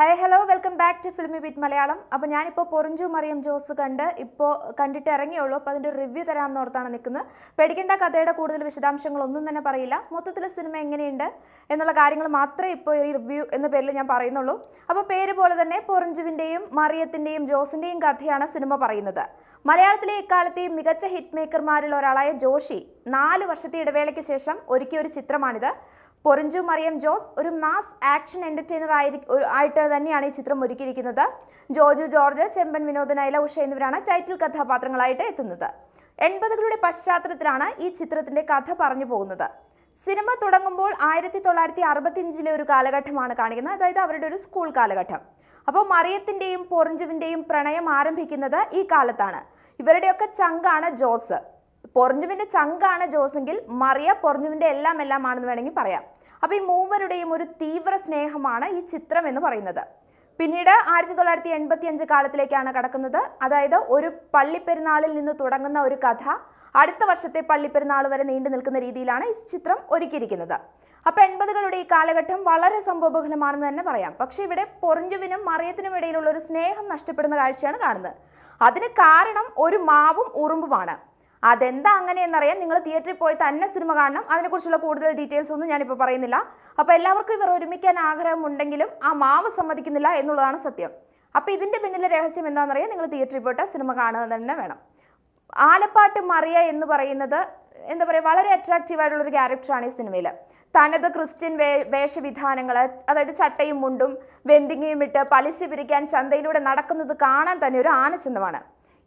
hi hello welcome back to filmy with Malayalam അപ്പോൾ ഞാനിപ്പോൾ പൊറിഞ്ചു മറിയം ജോസ് കണ്ട് ഇപ്പോൾ കണ്ടിട്ട് ഇറങ്ങിയുള്ളൂ അപ്പോൾ അതിൻ്റെ റിവ്യൂ തരാമെന്ന് ഓർത്താണ് നിൽക്കുന്നത് പേടിക്കേണ്ട കഥയുടെ കൂടുതൽ വിശദാംശങ്ങളൊന്നും തന്നെ പറയില്ല മൊത്തത്തിൽ സിനിമ എങ്ങനെയുണ്ട് എന്നുള്ള കാര്യങ്ങൾ മാത്രമേ ഇപ്പോൾ ഈ റിവ്യൂ എന്ന പേരിൽ ഞാൻ പറയുന്നുള്ളൂ അപ്പോൾ പേര് പോലെ തന്നെ പൊറിഞ്ചുവിൻ്റെയും മറിയത്തിൻ്റെയും ജോസിൻ്റെയും കഥയാണ് സിനിമ പറയുന്നത് മലയാളത്തിലെ ഇക്കാലത്തെയും മികച്ച ഹിറ്റ് മേക്കർമാരിൽ ഒരാളായ ജോഷി നാല് വർഷത്തെ ഇടവേളയ്ക്ക് ശേഷം ഒരുക്കിയ ഒരു ചിത്രമാണിത് പൊറിഞ്ചു മറിയം ജോസ് ഒരു മാസ് ആക്ഷൻ എന്റർടൈനർ ആയിരിക്കും ആയിട്ട് തന്നെയാണ് ഈ ചിത്രം ഒരുക്കിയിരിക്കുന്നത് ജോജു ജോർജ് ചെമ്പൻ വിനോദൻ നൈല ഉഷ എന്നിവരാണ് ടൈറ്റിൽ കഥാപാത്രങ്ങളായിട്ട് എത്തുന്നത് എൺപതുകളുടെ പശ്ചാത്തലത്തിലാണ് ഈ ചിത്രത്തിന്റെ കഥ പറഞ്ഞു പോകുന്നത് സിനിമ തുടങ്ങുമ്പോൾ ആയിരത്തി തൊള്ളായിരത്തി അറുപത്തിയഞ്ചിലെ ഒരു കാലഘട്ടമാണ് കാണിക്കുന്നത് അതായത് അവരുടെ ഒരു സ്കൂൾ കാലഘട്ടം അപ്പോൾ മറിയത്തിൻ്റെയും പൊറിഞ്ചുവിൻ്റെയും പ്രണയം ആരംഭിക്കുന്നത് ഈ കാലത്താണ് ഇവരുടെയൊക്കെ ചങ്കാണ് ജോസ് പൊറഞ്ഞുവിന്റെ ചങ്കാണ് ജോസെങ്കിൽ മറിയ പൊറഞ്ഞുവിന്റെ എല്ലാം എല്ലാം ആണെന്ന് വേണമെങ്കിൽ പറയാം അപ്പൊ ഈ മൂവരുടെയും ഒരു തീവ്ര സ്നേഹമാണ് ഈ ചിത്രം എന്ന് പറയുന്നത് പിന്നീട് ആയിരത്തി തൊള്ളായിരത്തി എൺപത്തി അഞ്ച് കാലത്തിലേക്കാണ് കടക്കുന്നത് അതായത് ഒരു പള്ളിപ്പെരുന്നാളിൽ നിന്ന് തുടങ്ങുന്ന ഒരു കഥ അടുത്ത വർഷത്തെ പള്ളിപ്പെരുന്നാൾ വരെ നീണ്ടു നിൽക്കുന്ന രീതിയിലാണ് ഈ ചിത്രം ഒരുക്കിയിരിക്കുന്നത് അപ്പൊ എൺപതുകളുടെ ഈ കാലഘട്ടം വളരെ സംഭവബഹുലമാണെന്ന് തന്നെ പറയാം പക്ഷെ ഇവിടെ പൊറഞ്ചുവിനും മറിയത്തിനും ഇടയിലുള്ള ഒരു സ്നേഹം നഷ്ടപ്പെടുന്ന കാഴ്ചയാണ് കാണുന്നത് അതിന് കാരണം ഒരു മാവും ഉറുമ്പുമാണ് അതെന്താ അങ്ങനെയെന്നറിയാൻ നിങ്ങൾ തിയേറ്ററിൽ പോയി തന്നെ സിനിമ കാണണം അതിനെക്കുറിച്ചുള്ള കൂടുതൽ ഡീറ്റെയിൽസ് ഒന്നും ഞാനിപ്പോൾ പറയുന്നില്ല അപ്പോൾ എല്ലാവർക്കും ഇവർ ഒരുമിക്കാൻ ആഗ്രഹമുണ്ടെങ്കിലും ആ മാവ് സമ്മതിക്കുന്നില്ല എന്നുള്ളതാണ് സത്യം അപ്പോൾ ഇതിൻ്റെ പിന്നിലെ രഹസ്യം എന്താണെന്നറിയാം നിങ്ങൾ തിയേറ്ററിൽ പോയിട്ട് സിനിമ കാണുക തന്നെ വേണം ആലപ്പാട്ട് മറിയ എന്ന് പറയുന്നത് എന്താ പറയുക വളരെ അട്രാക്റ്റീവ് ആയിട്ടുള്ള ഒരു ക്യാരക്ടറാണ് ഈ സിനിമയിൽ തനത് ക്രിസ്ത്യൻ വേ വേഷവിധാനങ്ങൾ അതായത് ചട്ടയും മുണ്ടും വെന്തിങ്ങയും ഇട്ട് പലിശ പിരിക്കാൻ ചന്തയിലൂടെ നടക്കുന്നത് കാണാൻ തന്നെ ഒരു ആനച്ചന്തമാണ്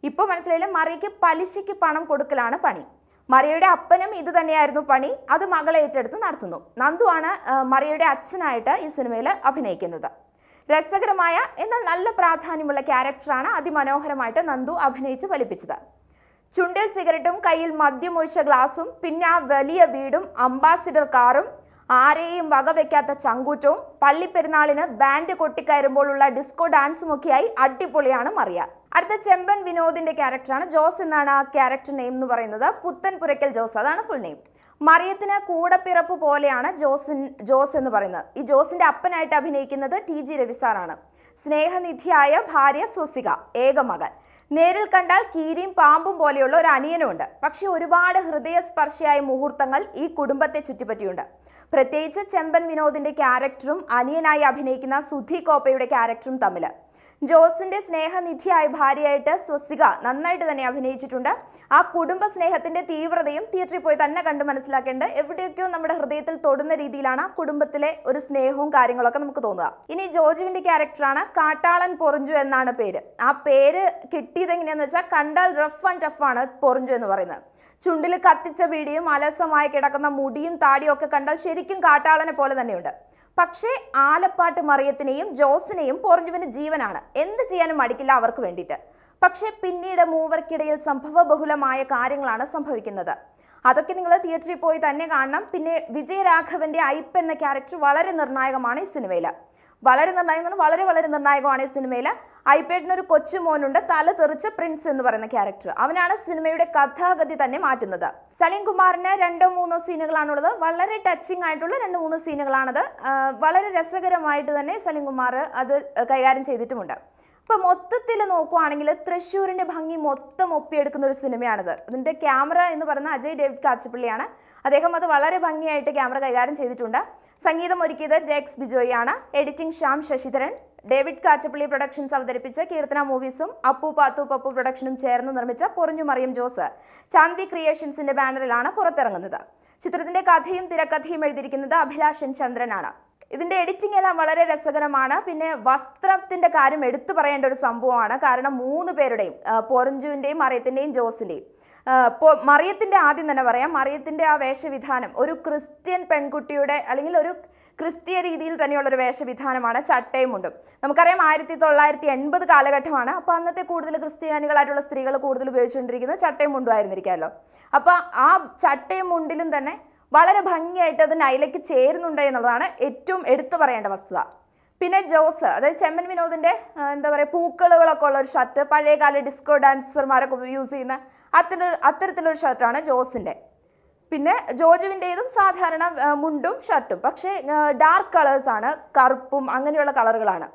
ഇപ്പോൾ മനസ്സിലായില്ല മറിയയ്ക്ക് പലിശയ്ക്ക് പണം കൊടുക്കലാണ് പണി മറിയയുടെ അപ്പനും ഇത് തന്നെയായിരുന്നു പണി അത് മകളെ ഏറ്റെടുത്ത് നടത്തുന്നു നന്ദു ആണ് മറിയയുടെ അച്ഛനായിട്ട് ഈ സിനിമയിൽ അഭിനയിക്കുന്നത് രസകരമായ എന്നാൽ നല്ല പ്രാധാന്യമുള്ള ക്യാരക്ടറാണ് അതിമനോഹരമായിട്ട് നന്ദു അഭിനയിച്ച് ഫലിപ്പിച്ചത് ചുണ്ടിൽ സിഗരറ്റും കയ്യിൽ മദ്യമൊഴിച്ച ഗ്ലാസും പിന്നെ ആ വലിയ വീടും അംബാസിഡർ കാറും ആരെയും വകവെക്കാത്ത ചങ്കൂറ്റവും പള്ളിപ്പെരുന്നാളിന് ബാൻഡ് കൊട്ടിക്കയറുമ്പോഴുള്ള ഡിസ്കോ ഡാൻസും ഒക്കെയായി അടിപൊളിയാണ് മറിയ അടുത്ത ചെമ്പൻ വിനോദിന്റെ ക്യാരക്ടറാണ് ജോസ് എന്നാണ് ആ ക്യാരക്ടർ നെയിം എന്ന് പറയുന്നത് പുത്തൻ ജോസ് അതാണ് ഫുൾ നെയിം മറിയത്തിന് കൂടപ്പിറപ്പ് പോലെയാണ് ജോസിൻ ജോസ് എന്ന് പറയുന്നത് ഈ ജോസിന്റെ അപ്പനായിട്ട് അഭിനയിക്കുന്നത് ടി ജി രവിസാറാണ് സ്നേഹനിധിയായ ഭാര്യ സുസിക ഏക മകൻ നേരിൽ കണ്ടാൽ കീരിയും പാമ്പും പോലെയുള്ള ഒരു അനിയനുമുണ്ട് പക്ഷെ ഒരുപാട് ഹൃദയസ്പർശിയായ മുഹൂർത്തങ്ങൾ ഈ കുടുംബത്തെ ചുറ്റിപ്പറ്റിയുണ്ട് പ്രത്യേകിച്ച് ചെമ്പൻ വിനോദിന്റെ ക്യാരക്ടറും അനിയനായി അഭിനയിക്കുന്ന സുധി കോപ്പയുടെ ക്യാരക്ടറും തമ്മിൽ ജോസിന്റെ സ്നേഹനിധിയായ ഭാര്യയായിട്ട് സ്വസിക നന്നായിട്ട് തന്നെ അഭിനയിച്ചിട്ടുണ്ട് ആ കുടുംബ സ്നേഹത്തിന്റെ തീവ്രതയും തിയേറ്ററിൽ പോയി തന്നെ കണ്ട് മനസ്സിലാക്കേണ്ട എവിടെയൊക്കെയോ നമ്മുടെ ഹൃദയത്തിൽ തൊടുന്ന രീതിയിലാണ് കുടുംബത്തിലെ ഒരു സ്നേഹവും കാര്യങ്ങളൊക്കെ നമുക്ക് തോന്നുക ഇനി ജോജുവിന്റെ ക്യാരക്ടറാണ് കാട്ടാളൻ പൊറിഞ്ചു എന്നാണ് പേര് ആ പേര് കിട്ടിയത് എങ്ങനെയാന്ന് വെച്ചാൽ കണ്ടാൽ റഫ് ആൻഡ് ടഫ് ആണ് പൊറിഞ്ചു എന്ന് പറയുന്നത് ചുണ്ടിൽ കത്തിച്ച വിടിയും അലസമായി കിടക്കുന്ന മുടിയും താടിയും ഒക്കെ കണ്ടാൽ ശരിക്കും കാട്ടാളനെ പോലെ തന്നെയുണ്ട് പക്ഷേ ആലപ്പാട്ട് മറിയത്തിനെയും ജോസിനെയും പോറഞ്ഞുവിന് ജീവനാണ് എന്ത് ചെയ്യാനും മടിക്കില്ല അവർക്ക് വേണ്ടിയിട്ട് പക്ഷേ പിന്നീട് മൂവർക്കിടയിൽ സംഭവ ബഹുലമായ കാര്യങ്ങളാണ് സംഭവിക്കുന്നത് അതൊക്കെ നിങ്ങൾ തിയേറ്ററിൽ പോയി തന്നെ കാണണം പിന്നെ വിജയരാഘവന്റെ ഐപ്പ് എന്ന ക്യാരക്ടർ വളരെ നിർണായകമാണ് ഈ സിനിമയിൽ വളരെ നിർണായകം വളരെ വളരെ നിർണായകമാണ് ഈ സിനിമയിൽ ഐപേഡിന് ഒരു കൊച്ചു മോനുണ്ട് തല തെറിച്ച പ്രിൻസ് എന്ന് പറയുന്ന ക്യാരക്ടർ അവനാണ് സിനിമയുടെ കഥാഗതി തന്നെ മാറ്റുന്നത് സലീം കുമാറിന് രണ്ടോ മൂന്നോ സീനുകളാണുള്ളത് വളരെ ടച്ചിങ് ആയിട്ടുള്ള രണ്ട് മൂന്ന് സീനുകളാണത് വളരെ രസകരമായിട്ട് തന്നെ സലീം കുമാർ അത് കൈകാര്യം ചെയ്തിട്ടുമുണ്ട് ഇപ്പൊ മൊത്തത്തിൽ നോക്കുവാണെങ്കിൽ തൃശ്ശൂരിന്റെ ഭംഗി മൊത്തം ഒപ്പിയെടുക്കുന്ന ഒരു സിനിമയാണിത് അതിന്റെ ക്യാമറ എന്ന് പറയുന്ന അജയ് ഡേവിഡ് കാച്ചപ്പള്ളിയാണ് അദ്ദേഹം അത് വളരെ ഭംഗിയായിട്ട് ക്യാമറ കൈകാര്യം ചെയ്തിട്ടുണ്ട് സംഗീതം ഒരുക്കിയത് ജേക്സ് ബിജോയാണ് editing Shyam Sasidharan David Kachappilly productions അവതരിപ്പിച്ച കീർത്തന മൂവീസും അപ്പു പാത്തു പപ്പു പ്രൊഡക്ഷനും ചേർന്ന് നിർമ്മിച്ച പൊറിഞ്ഞു മറിയം ജോസ് ചാന്ദ്വി ക്രിയേഷൻസിന്റെ ബാനറിലാണ് പുറത്തിറങ്ങുന്നത് ചിത്രത്തിന്റെ കഥയും തിരക്കഥയും എഴുതിയിരിക്കുന്നത് അഭിലാഷൻ ചന്ദ്രനാണ് ഇതിന്റെ എഡിറ്റിംഗ് എല്ലാം വളരെ രസകരമാണ് പിന്നെ വസ്ത്രത്തിന്റെ കാര്യം എടുത്തു പറയേണ്ട ഒരു സംഭവമാണ് കാരണം മൂന്ന് പേരുടെയും പൊറഞ്ചുവിന്റെയും മറിയത്തിന്റെയും ജോസിന്റെയും ഇപ്പോൾ മറിയത്തിൻ്റെ ആദ്യം തന്നെ പറയാം മറിയത്തിൻ്റെ ആ വേഷവിധാനം ഒരു ക്രിസ്ത്യൻ പെൺകുട്ടിയുടെ അല്ലെങ്കിൽ ഒരു ക്രിസ്തീയ രീതിയിൽ തന്നെയുള്ളൊരു വേഷവിധാനമാണ് ചട്ടയും മുണ്ടും നമുക്കറിയാം ആയിരത്തി തൊള്ളായിരത്തി എൺപത് കാലഘട്ടമാണ് അപ്പോൾ അന്നത്തെ കൂടുതൽ ക്രിസ്ത്യാനികളായിട്ടുള്ള സ്ത്രീകൾ കൂടുതൽ ഉപയോഗിച്ചുകൊണ്ടിരിക്കുന്നത് ചട്ടയും മുണ്ടും ആയിരുന്നിരിക്കാമല്ലോ അപ്പോൾ ആ ചട്ടയും മുണ്ടിലും തന്നെ വളരെ ഭംഗിയായിട്ട് അത് നൈലയ്ക്ക് ചേരുന്നുണ്ട് എന്നുള്ളതാണ് ഏറ്റവും എടുത്തു പറയേണ്ട വസ്തുത പിന്നെ ജോസ് അതായത് ചെമ്മൻ വിനോദിന്റെ എന്താ പറയുക പൂക്കളുകളൊക്കെ ഉള്ള ഒരു ഷർട്ട് പഴയകാല ഡിസ്കോ ഡാൻസർമാരൊക്കെ യൂസ് ചെയ്യുന്ന അത്തരം അത്തരത്തിലൊരു ഷർട്ടാണ് ജോസിന്റെ പിന്നെ ജോജുവിൻ്റെതും സാധാരണ മുണ്ടും ഷർട്ടും പക്ഷേ ഡാർക്ക് കളേഴ്സാണ് കറുപ്പും അങ്ങനെയുള്ള കളറുകളാണ്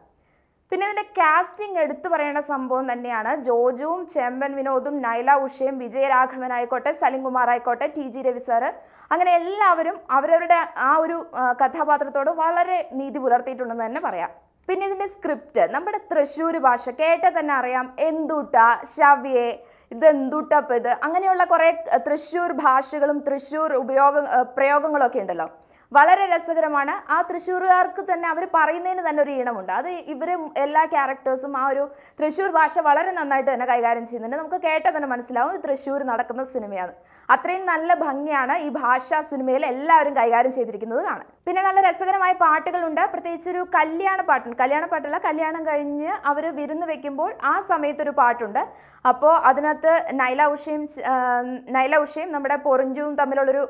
പിന്നെ ഇതിന്റെ കാസ്റ്റിംഗ് എടുത്തു പറയേണ്ട സംഭവം തന്നെയാണ് ജോജുവും ചേമ്പൻ വിനോദും നൈല ഉഷയും വിജയരാഘവൻ ആയിക്കോട്ടെ സലിംകുമാർ ആയിക്കോട്ടെ ടി ജി രവി സാറ് അങ്ങനെ എല്ലാവരും അവരവരുടെ ആ ഒരു കഥാപാത്രത്തോട് വളരെ നീതി പുലർത്തിയിട്ടുണ്ടെന്ന് തന്നെ പറയാം പിന്നെ ഇതിന്റെ സ്ക്രിപ്റ്റ് നമ്മുടെ തൃശ്ശൂർ ഭാഷ കേട്ട തന്നെ അറിയാം എന്തുട്ട ശവ്യെ ഇത് എന്തുട്ടപ്പ് ഇത് അങ്ങനെയുള്ള കുറേ തൃശ്ശൂർ ഭാഷകളും തൃശ്ശൂർ ഉപയോഗ പ്രയോഗങ്ങളൊക്കെ ഉണ്ടല്ലോ വളരെ രസകരമാണ് ആ തൃശ്ശൂരുകാർക്ക് തന്നെ അവർ പറയുന്നതിന് തന്നെ ഒരു ഈണമുണ്ട് അത് ഇവർ എല്ലാ ക്യാരക്ടേഴ്സും ആ ഒരു തൃശ്ശൂർ ഭാഷ വളരെ നന്നായിട്ട് തന്നെ കൈകാര്യം ചെയ്യുന്നുണ്ട് നമുക്ക് കേട്ടാൽ തന്നെ മനസ്സിലാവും തൃശ്ശൂർ നടക്കുന്ന സിനിമയാണ് അത്രയും നല്ല ഭംഗിയാണ് ഈ ഭാഷാ സിനിമയിൽ എല്ലാവരും കൈകാര്യം ചെയ്തിരിക്കുന്നത് കാണാൻ പിന്നെ നല്ല രസകരമായ പാട്ടുകളുണ്ട് പ്രത്യേകിച്ച് ഒരു കല്യാണ പാട്ടുണ്ട് കല്യാണ പാട്ടല്ല കല്യാണം കഴിഞ്ഞ് അവർ വിരുന്ന് വെക്കുമ്പോൾ ആ സമയത്തൊരു പാട്ടുണ്ട് അപ്പോൾ അതിനകത്ത് നൈല ഉഷയും നൈല ഉഷയും നമ്മുടെ പൊറിഞ്ചും തമ്മിലുള്ളൊരു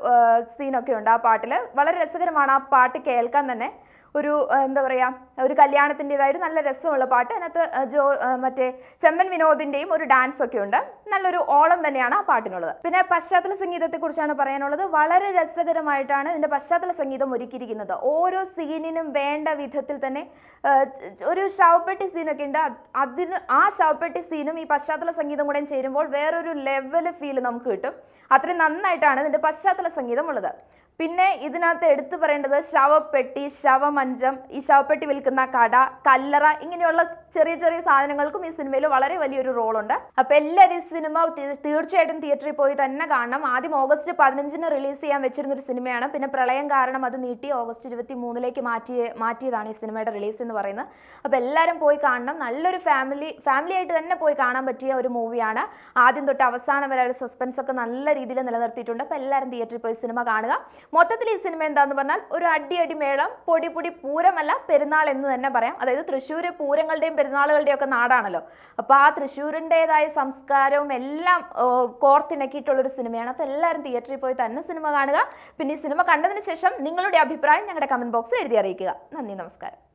സീനൊക്കെ ഉണ്ട് ആ പാട്ടിൽ വളരെ രസകരമാണ് ആ പാട്ട് കേൾക്കാൻ തന്നെ ഒരു എന്താ പറയുക ഒരു കല്യാണത്തിൻ്റെതായ ഒരു നല്ല രസമുള്ള പാട്ട് അതിനകത്ത് ജോ മറ്റേ ചെമ്മൻ വിനോദിൻ്റെയും ഒരു ഡാൻസ് ഒക്കെ ഉണ്ട് നല്ലൊരു ഓളം തന്നെയാണ് ആ പാട്ടിനുള്ളത് പിന്നെ പശ്ചാത്തല സംഗീതത്തെക്കുറിച്ചാണ് പറയാനുള്ളത് വളരെ രസകരമായിട്ടാണ് ഇതിൻ്റെ പശ്ചാത്തല സംഗീതം ഒരുക്കിയിരിക്കുന്നത് ഓരോ സീനിനും വേണ്ട വിധത്തിൽ തന്നെ ഒരു ശവപ്പെട്ടി സീനൊക്കെ ഉണ്ട് അതിന് ആ ശവപ്പെട്ടി സീനും ഈ പശ്ചാത്തല സംഗീതം കൂടെ ചേരുമ്പോൾ വേറൊരു ലെവൽ ഫീൽ നമുക്ക് കിട്ടും അത്രയും നന്നായിട്ടാണ് ഇതിൻ്റെ പശ്ചാത്തല സംഗീതം ഉള്ളത് പിന്നെ ഇതിനകത്ത് എടുത്തു പറയേണ്ടത് ശവപ്പെട്ടി ശവമഞ്ചം ഈ ശവപ്പെട്ടി വിൽക്കുന്ന കട കല്ലറ ഇങ്ങനെയുള്ള ചെറിയ ചെറിയ സാധനങ്ങൾക്കും ഈ സിനിമയിൽ വളരെ വലിയൊരു റോളുണ്ട് അപ്പൊ എല്ലാവരും ഈ സിനിമ തീർച്ചയായിട്ടും തിയേറ്ററിൽ പോയി തന്നെ കാണണം ആദ്യം ഓഗസ്റ്റ് പതിനഞ്ചിന് റിലീസ് ചെയ്യാൻ വെച്ചിരുന്ന ഒരു സിനിമയാണ് പിന്നെ പ്രളയം കാരണം അത് നീട്ടി ഓഗസ്റ്റ് ഇരുപത്തി മൂന്നിലേക്ക് മാറ്റി മാറ്റിയതാണ് ഈ സിനിമയുടെ റിലീസ് എന്ന് പറയുന്നത് അപ്പോൾ എല്ലാവരും പോയി കാണണം നല്ലൊരു ഫാമിലി ഫാമിലി ആയിട്ട് തന്നെ പോയി കാണാൻ പറ്റിയ ഒരു മൂവിയാണ് ആദ്യം തൊട്ട് അവസാനം വരെ ഒരു സസ്പെൻസ് ഒക്കെ നല്ല രീതിയിൽ നിലനിർത്തിയിട്ടുണ്ട് അപ്പോൾ എല്ലാവരും തിയേറ്ററിൽ പോയി സിനിമ കാണുക മൊത്തത്തിൽ ഈ സിനിമ എന്താന്ന് പറഞ്ഞാൽ ഒരു അടിയടി മേളം പൊടി പൊടി പൂരമല്ല പെരുന്നാൾ എന്ന് തന്നെ പറയാം അതായത് തൃശ്ശൂർ പൂരങ്ങളുടെയും പെരുന്നാളുകളുടെയും ഒക്കെ നാടാണല്ലോ അപ്പോൾ ആ തൃശ്ശൂരിൻ്റെതായ സംസ്കാരവും എല്ലാം കോർത്തിണക്കിയിട്ടുള്ളൊരു സിനിമയാണ് അപ്പോൾ എല്ലാവരും തിയേറ്ററിൽ പോയി തന്നെ സിനിമ കാണുക പിന്നെ ഈ സിനിമ കണ്ടതിന് ശേഷം നിങ്ങളുടെ അഭിപ്രായം ഞങ്ങളുടെ കമന്റ് ബോക്സിൽ എഴുതി അറിയിക്കുക നന്ദി നമസ്കാരം